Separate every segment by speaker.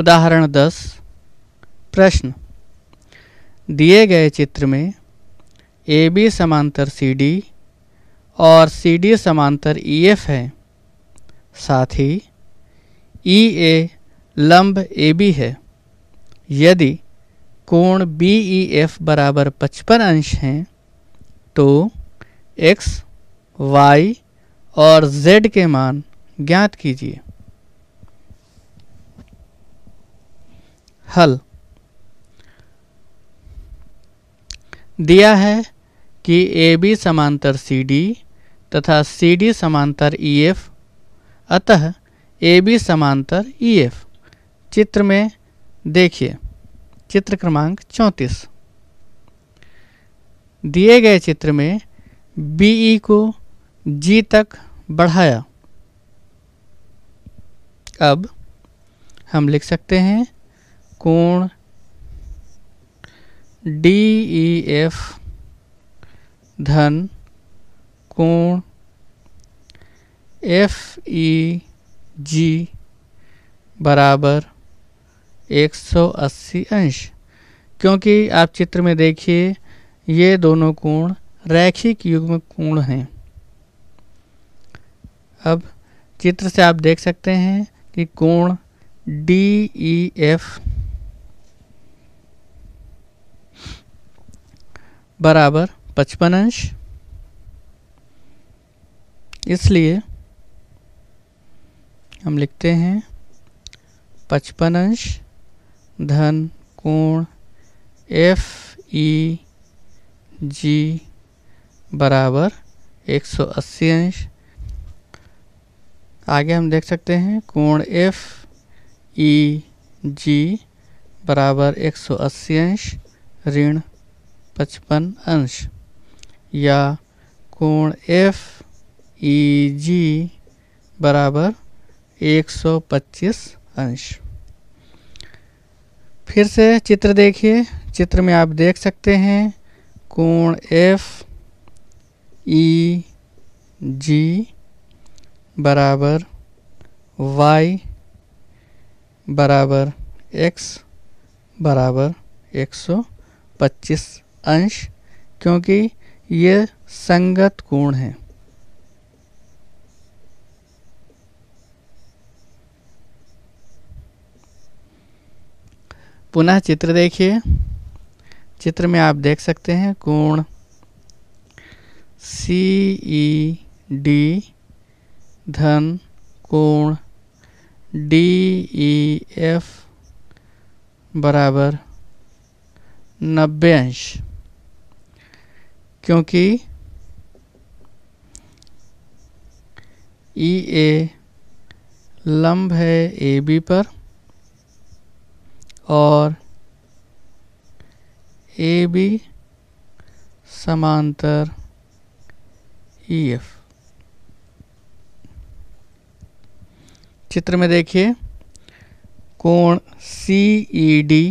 Speaker 1: उदाहरण दस प्रश्न दिए गए चित्र में ए बी समांतर सी डी और सी डी समांतर ई e एफ है साथ ही ई e ए लंब ए बी है यदि कोण बी ई एफ बराबर पचपन अंश हैं तो एक्स वाई और जेड के मान ज्ञात कीजिए हल दिया है कि ए बी समांतर सी डी तथा सी डी समांतर ई एफ अतः ए बी समांतर ई एफ चित्र में देखिए चित्र क्रमांक चौंतीस दिए गए चित्र में बी ई को जी तक बढ़ाया अब हम लिख सकते हैं कोण डी ई एफ धन कोण एफ ई जी बराबर 180 अंश क्योंकि आप चित्र में देखिए ये दोनों कोण रैखिक युग्म कोण हैं अब चित्र से आप देख सकते हैं कि कोण डी ई एफ बराबर पचपन अंश इसलिए हम लिखते हैं पचपन अंश धन कोण एफ ई जी बराबर 180 अंश आगे हम देख सकते हैं कोण एफ ई जी बराबर 180 अंश ऋण पचपन अंश या कोण एफ ई जी बराबर एक सौ पच्चीस अंश फिर से चित्र देखिए चित्र में आप देख सकते हैं कोण एफ ई जी बराबर वाई बराबर एक्स बराबर एक सौ पच्चीस अंश क्योंकि ये संगत कोण है पुनः चित्र देखिए चित्र में आप देख सकते हैं कोण सी ई डी धन कोण डी ई एफ बराबर नब्बे अंश क्योंकि ई ए लंब है ए बी पर और ए बी समांतर ई एफ चित्र में देखिए कोण सी ई डी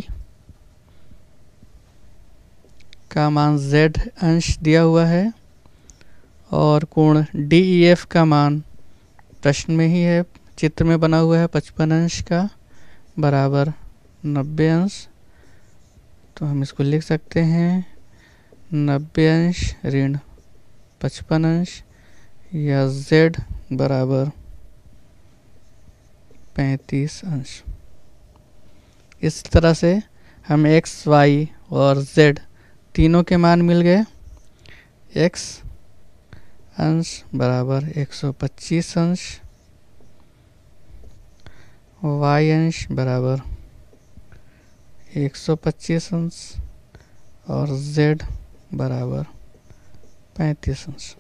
Speaker 1: का मान z अंश दिया हुआ है और कोण डी ई एफ का मान प्रश्न में ही है चित्र में बना हुआ है पचपन अंश का बराबर नब्बे अंश तो हम इसको लिख सकते हैं नब्बे अंश ऋण पचपन अंश या z बराबर पैंतीस अंश इस तरह से हम x, y और z तीनों के मान मिल गए एक्स अंश बराबर 125 अंश वाई अंश बराबर 125 अंश और जेड बराबर 35 अंश